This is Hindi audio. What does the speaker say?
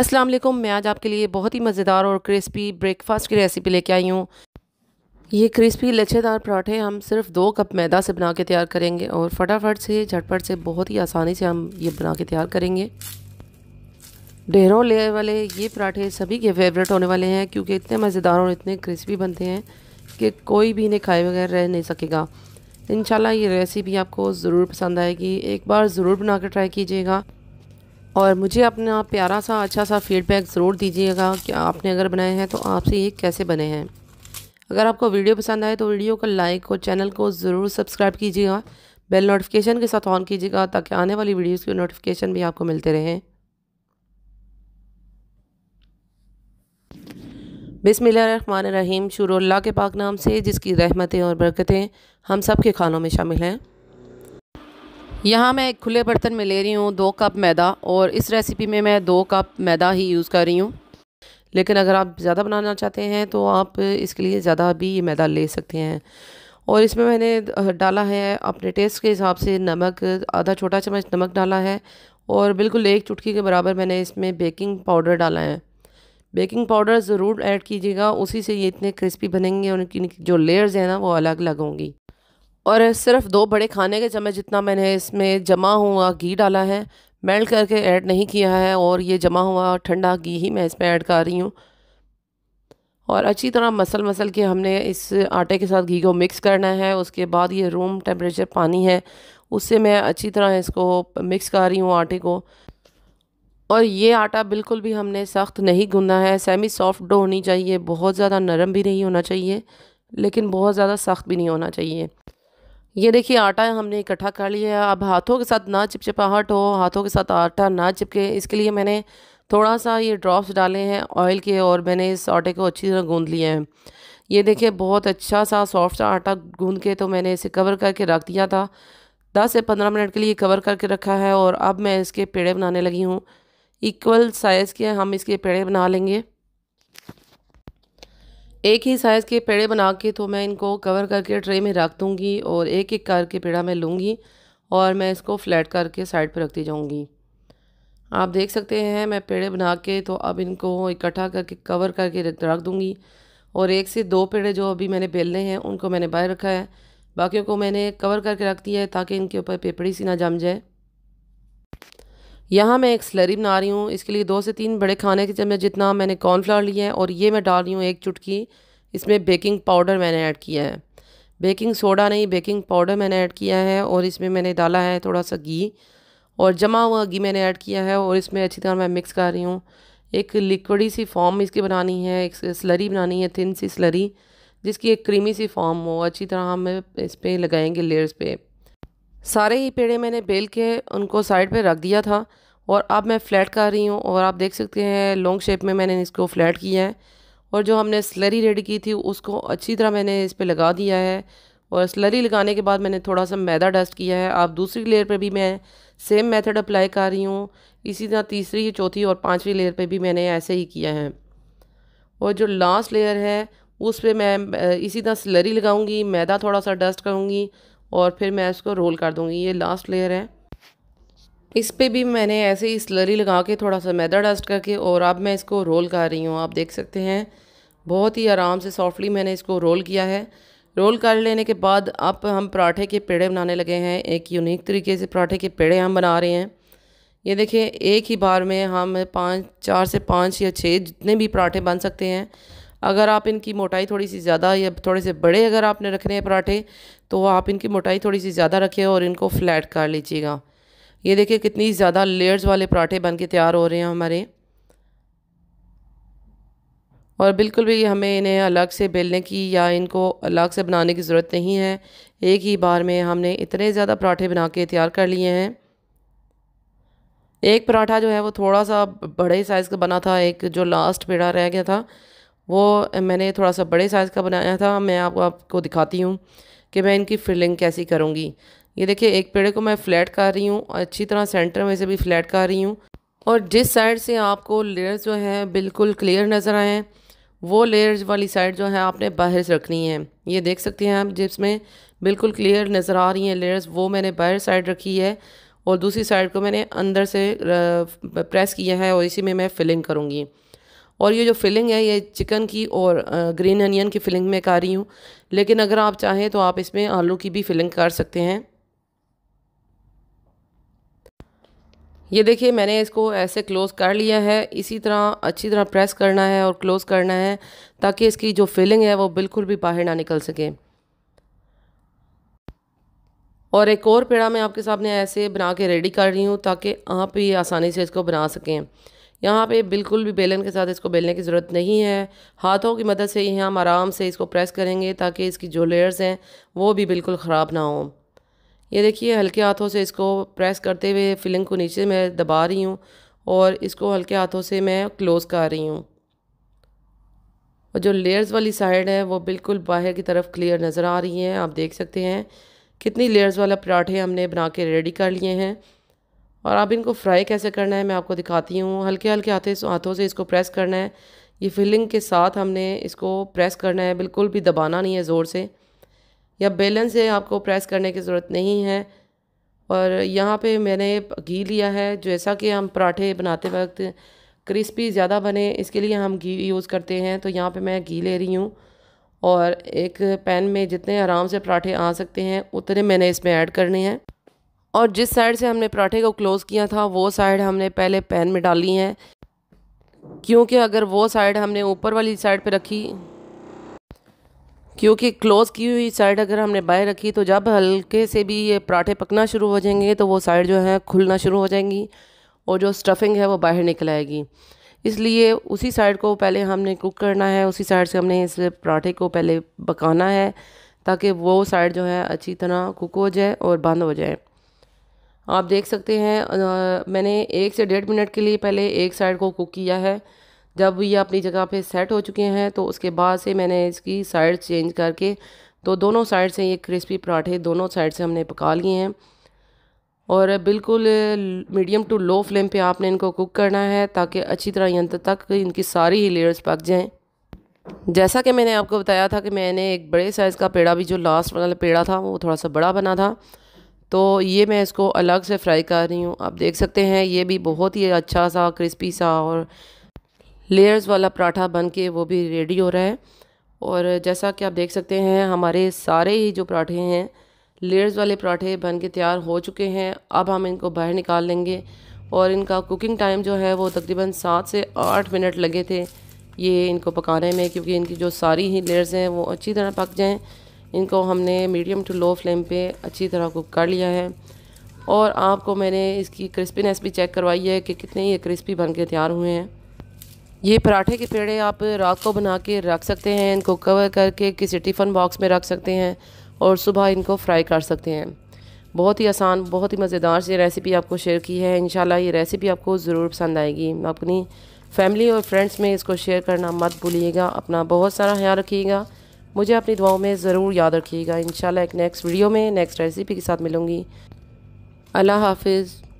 अस्सलाम वालेकुम मैं आज आपके लिए बहुत ही मज़ेदार और क्रिस्पी ब्रेकफास्ट की रेसिपी लेके आई हूँ ये क्रिस्पी लच्छेदार पराठे हम सिर्फ दो कप मैदा से बना के तैयार करेंगे और फटाफट से झटपट से बहुत ही आसानी से हम ये बना के तैयार करेंगे ढेरों लेयर वाले ये पराठे सभी के फेवरेट होने वाले हैं क्योंकि इतने मज़ेदार और इतने क्रिस्पी बनते हैं कि कोई भी इन्हें खाए बगैर रह नहीं सकेगा इन ये रेसिपी आपको ज़रूर पसंद आएगी एक बार ज़रूर बना कर ट्राई कीजिएगा और मुझे अपना प्यारा सा अच्छा सा फीडबैक ज़रूर दीजिएगा कि आपने अगर बनाए हैं तो आपसे ये कैसे बने हैं अगर आपको वीडियो पसंद आए तो वीडियो को लाइक और चैनल को ज़रूर सब्सक्राइब कीजिएगा बेल नोटिफिकेशन के साथ ऑन कीजिएगा ताकि आने वाली वीडियोज़ की नोटिफिकेशन भी आपको मिलते रहें बिसमिल्ल रहीम शुरू अल्लाह के पाक नाम से जिसकी रहमतें और बरकतें हम सब के खानों में शामिल हैं यहाँ मैं एक खुले बर्तन में ले रही हूँ दो कप मैदा और इस रेसिपी में मैं दो कप मैदा ही यूज़ कर रही हूँ लेकिन अगर आप ज़्यादा बनाना चाहते हैं तो आप इसके लिए ज़्यादा भी ये मैदा ले सकते हैं और इसमें मैंने डाला है अपने टेस्ट के हिसाब से नमक आधा छोटा चम्मच नमक डाला है और बिल्कुल एक चुटकी के बराबर मैंने इसमें बेकिंग पाउडर डाला है बेकिंग पाउडर ज़रूर ऐड कीजिएगा उसी से ये इतने क्रिस्पी बनेंगे और उनकी जो लेयर्स हैं ना वो अलग अलग होंगी और सिर्फ दो बड़े खाने के चम्मच जितना मैंने इसमें जमा हुआ घी डाला है मेल्ट करके ऐड नहीं किया है और ये जमा हुआ ठंडा घी ही मैं इसमें ऐड कर रही हूँ और अच्छी तरह मसल मसल के हमने इस आटे के साथ घी को मिक्स करना है उसके बाद ये रूम टेम्परेचर पानी है उससे मैं अच्छी तरह इसको मिक्स कर रही हूँ आटे को और ये आटा बिल्कुल भी हमने सख्त नहीं गूँधा है सेमी सॉफ्ट डो होनी चाहिए बहुत ज़्यादा नरम भी नहीं होना चाहिए लेकिन बहुत ज़्यादा सख्त भी नहीं होना चाहिए ये देखिए आटा हमने इकट्ठा कर लिया है अब हाथों के साथ ना चिपचिपाहट हो हाथों के साथ आटा ना चिपके इसके लिए मैंने थोड़ा सा ये ड्रॉप्स डाले हैं ऑयल के और मैंने इस आटे को अच्छी तरह गूँध लिया है ये देखिए बहुत अच्छा सा सॉफ्ट सा आटा गूँध के तो मैंने इसे कवर करके रख दिया था दस से पंद्रह मिनट के लिए कवर करके रखा है और अब मैं इसके पेड़े बनाने लगी हूँ इक्वल साइज़ के हम इसके पेड़े बना लेंगे एक ही साइज़ के पेड़े बना के तो मैं इनको कवर करके ट्रे में रख दूँगी और एक एक करके पेड़ा मैं लूँगी और मैं इसको फ्लैट करके साइड पर रखती जाऊँगी आप देख सकते हैं मैं पेड़े बना के तो अब इनको इकट्ठा करके कवर करके रख दूँगी और एक से दो पेड़े जो अभी मैंने बेलने हैं उनको मैंने बाहर रखा है बाकियों को मैंने कवर करके रख दिया है ताकि इनके ऊपर पेपड़ी सी ना जम जाए यहाँ मैं एक स्लरी बना रही हूँ इसके लिए दो से तीन बड़े खाने के चम्मच जितना मैंने कॉर्नफ्लावर लिया है और ये मैं डाल रही हूँ एक चुटकी इसमें बेकिंग पाउडर मैंने ऐड किया है बेकिंग सोडा नहीं बेकिंग पाउडर मैंने ऐड किया है और इसमें मैंने डाला है थोड़ा सा घी और जमा हुआ घी मैंने ऐड किया है और इसमें अच्छी तरह मैं मिक्स कर रही हूँ एक लिक्विडी सी फॉर्म इसकी बनानी है एक स्लरी बनानी है थिन सी स्लरी जिसकी एक क्रीमी सी फॉर्म हो अच्छी तरह हम इस पर लगाएंगे लेयर्स पे सारे ही पेड़े मैंने बेल के उनको साइड पे रख दिया था और अब मैं फ़्लैट कर रही हूँ और आप देख सकते हैं लॉन्ग शेप में मैंने इसको फ़्लैट किया है और जो हमने स्लरी रेडी की थी उसको अच्छी तरह मैंने इस पर लगा दिया है और स्लरी लगाने के बाद मैंने थोड़ा सा मैदा डस्ट किया है आप दूसरी लेयर पर भी मैं सेम मेथड अप्लाई कर रही हूँ इसी तरह तीसरी चौथी और पाँचवीं लेयर पर भी मैंने ऐसे ही किया है और जो लास्ट लेयर है उस पर मैं इसी तरह स्लरी लगाऊंगी मैदा थोड़ा सा डस्ट करूँगी और फिर मैं इसको रोल कर दूँगी ये लास्ट लेयर है इस पे भी मैंने ऐसे ही स्लरी लगा के थोड़ा सा मैदा डस्ट करके और अब मैं इसको रोल कर रही हूँ आप देख सकते हैं बहुत ही आराम से सॉफ्टली मैंने इसको रोल किया है रोल कर लेने के बाद अब हम पराठे के पेड़े बनाने लगे हैं एक यूनिक तरीके से पराठे के पेड़े हम बना रहे हैं ये देखिए एक ही बार में हम पाँच चार से पाँच या छः जितने भी पराठे बन सकते हैं अगर आप इनकी मोटाई थोड़ी सी ज़्यादा या थोड़े से बड़े अगर आपने रखने हैं पराठे तो आप इनकी मोटाई थोड़ी सी ज़्यादा रखें और इनको फ्लैट कर लीजिएगा ये देखिए कितनी ज़्यादा लेयर्स वाले पराठे बन के तैयार हो रहे हैं हमारे और बिल्कुल भी हमें इन्हें अलग से बेलने की या इनको अलग से बनाने की ज़रूरत नहीं है एक ही बार में हमने इतने ज़्यादा पराठे बना के तैयार कर लिए हैं एक पराठा जो है वो थोड़ा सा बड़े साइज़ का बना था एक जो लास्ट पेड़ा रह गया था वो मैंने थोड़ा सा बड़े साइज़ का बनाया था मैं आपको आपको दिखाती हूँ कि मैं इनकी फिलिंग कैसी करूँगी ये देखिए एक पेड़ को मैं फ्लैट कर रही हूँ अच्छी तरह सेंटर में से भी फ्लैट कर रही हूँ और जिस साइड से आपको लेयर्स जो हैं बिल्कुल क्लियर नज़र आएँ वो लेयर्स वाली साइड जो है आपने बाहर से रखनी है ये देख सकते हैं आप जिसमें बिल्कुल क्लियर नज़र आ रही हैं लेयर्स वो मैंने बाहर साइड रखी है और दूसरी साइड को मैंने अंदर से प्रेस किया है और इसी में मैं फिलिंग करूँगी और ये जो फिलिंग है ये चिकन की और ग्रीन अनियन की फिलिंग में कर रही हूँ लेकिन अगर आप चाहें तो आप इसमें आलू की भी फिलिंग कर सकते हैं ये देखिए मैंने इसको ऐसे क्लोज़ कर लिया है इसी तरह अच्छी तरह प्रेस करना है और क्लोज़ करना है ताकि इसकी जो फिलिंग है वो बिल्कुल भी बाहर ना निकल सके और एक और पेड़ा मैं आपके सामने ऐसे बना के रेडी कर रही हूँ ताकि आप ये आसानी से इसको बना सकें यहाँ पे बिल्कुल भी बेलन के साथ इसको बेलने की ज़रूरत नहीं है हाथों की मदद से ही हम आराम से इसको प्रेस करेंगे ताकि इसकी जो लेयर्स हैं वो भी बिल्कुल ख़राब ना हों ये देखिए हल्के हाथों से इसको प्रेस करते हुए फिलिंग को नीचे मैं दबा रही हूँ और इसको हल्के हाथों से मैं क्लोज़ कर रही हूँ और जो लेयर्स वाली साइड है वो बिल्कुल बाहर की तरफ क्लियर नज़र आ रही हैं आप देख सकते हैं कितनी लेयर्स वाला पराठे हमने बना के रेडी कर लिए हैं और आप इनको फ्राई कैसे करना है मैं आपको दिखाती हूँ हल्के हल्के हाथे हाथों से इसको प्रेस करना है ये फिलिंग के साथ हमने इसको प्रेस करना है बिल्कुल भी दबाना नहीं है ज़ोर से या बेलन से आपको प्रेस करने की ज़रूरत नहीं है और यहाँ पे मैंने घी लिया है जैसा कि हम पराठे बनाते वक्त क्रिस्पी ज़्यादा बने इसके लिए हम घी यूज़ करते हैं तो यहाँ पे मैं घी ले रही हूँ और एक पैन में जितने आराम से पराठे आ सकते हैं उतने मैंने इसमें ऐड करने हैं और जिस साइड से हमने पराठे को क्लोज़ किया था वो साइड हमने पहले पैन में डाली है क्योंकि अगर वो साइड हमने ऊपर वाली साइड पे रखी क्योंकि क्लोज़ की हुई साइड अगर हमने बाहर रखी तो जब हल्के से भी ये पराठे पकना शुरू हो जाएंगे तो वो साइड जो है खुलना शुरू हो जाएंगी और जो स्टफिंग है वो बाहर निकल आएगी इसलिए उसी साइड को पहले हमने कुक करना है उसी साइड से हमने इस पराठे को पहले पकाना है ताकि वो साइड जो है अच्छी तरह कुक हो जाए और बंद हो जाए आप देख सकते हैं आ, मैंने एक से डेढ़ मिनट के लिए पहले एक साइड को कुक किया है जब ये अपनी जगह पे सेट हो चुके हैं तो उसके बाद से मैंने इसकी साइड चेंज करके तो दोनों साइड से ये क्रिस्पी पराठे दोनों साइड से हमने पका लिए हैं और बिल्कुल मीडियम टू लो फ्लेम पे आपने इनको कुक करना है ताकि अच्छी तरह यंत्र तक इनकी सारी ही लेयर्स पक जाएं जैसा कि मैंने आपको बताया था कि मैंने एक बड़े साइज़ का पेड़ा भी जो लास्ट वाला पेड़ा था वो थोड़ा सा बड़ा बना था तो ये मैं इसको अलग से फ्राई कर रही हूँ आप देख सकते हैं ये भी बहुत ही अच्छा सा क्रिस्पी सा और लेयर्स वाला पराठा बन के वो भी रेडी हो रहा है और जैसा कि आप देख सकते हैं हमारे सारे ही जो पराठे हैं लेयर्स वाले पराठे बन के तैयार हो चुके हैं अब हम इनको बाहर निकाल लेंगे और इनका कुकिंग टाइम जो है वो तकरीबन सात से आठ मिनट लगे थे ये इनको पकाने में क्योंकि इनकी जो सारी ही लेयर्स हैं वो अच्छी तरह पक जाएँ इनको हमने मीडियम टू लो फ्लेम पे अच्छी तरह कुक कर लिया है और आपको मैंने इसकी क्रिस्पीनेस भी चेक करवाई है कि कितने ये क्रिस्पी बन के तैयार हुए हैं ये पराठे के पेड़े आप रात को बना के रख सकते हैं इनको कवर करके किसी टिफ़न बॉक्स में रख सकते हैं और सुबह इनको फ्राई कर सकते हैं बहुत ही आसान बहुत ही मज़ेदार सी रेसिपी आपको शेयर की है इन ये रेसिपी आपको ज़रूर पसंद आएगी अपनी फैमिली और फ्रेंड्स में इसको शेयर करना मत भूलिएगा अपना बहुत सारा ख्याल रखिएगा मुझे अपनी दुआओं में ज़रूर याद रखिएगा इन एक नेक्स्ट वीडियो में नेक्स्ट रेसिपी के साथ मिलूँगी अल्लाह हाफिज़